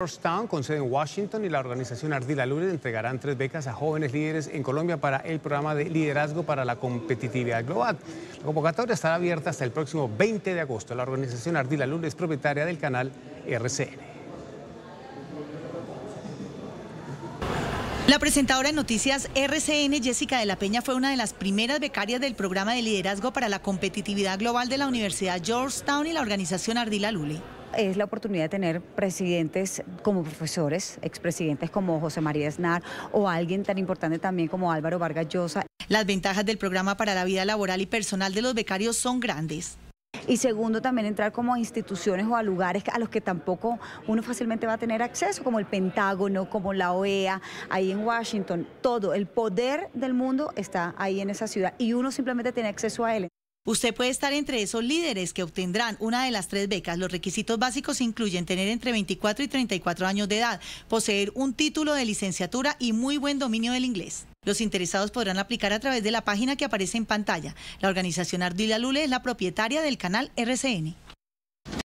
Georgetown, con sede en Washington, y la organización Ardila Luli entregarán tres becas a jóvenes líderes en Colombia para el programa de liderazgo para la competitividad global. La convocatoria estará abierta hasta el próximo 20 de agosto. La organización Ardila es propietaria del canal RCN. La presentadora de noticias RCN, Jessica de la Peña, fue una de las primeras becarias del programa de liderazgo para la competitividad global de la Universidad Georgetown y la organización Ardila Luli es la oportunidad de tener presidentes como profesores, expresidentes como José María Esnar o alguien tan importante también como Álvaro Vargas Llosa. Las ventajas del programa para la vida laboral y personal de los becarios son grandes. Y segundo, también entrar como a instituciones o a lugares a los que tampoco uno fácilmente va a tener acceso, como el Pentágono, como la OEA, ahí en Washington. Todo el poder del mundo está ahí en esa ciudad y uno simplemente tiene acceso a él. Usted puede estar entre esos líderes que obtendrán una de las tres becas. Los requisitos básicos incluyen tener entre 24 y 34 años de edad, poseer un título de licenciatura y muy buen dominio del inglés. Los interesados podrán aplicar a través de la página que aparece en pantalla. La organización Ardila Lule es la propietaria del canal RCN.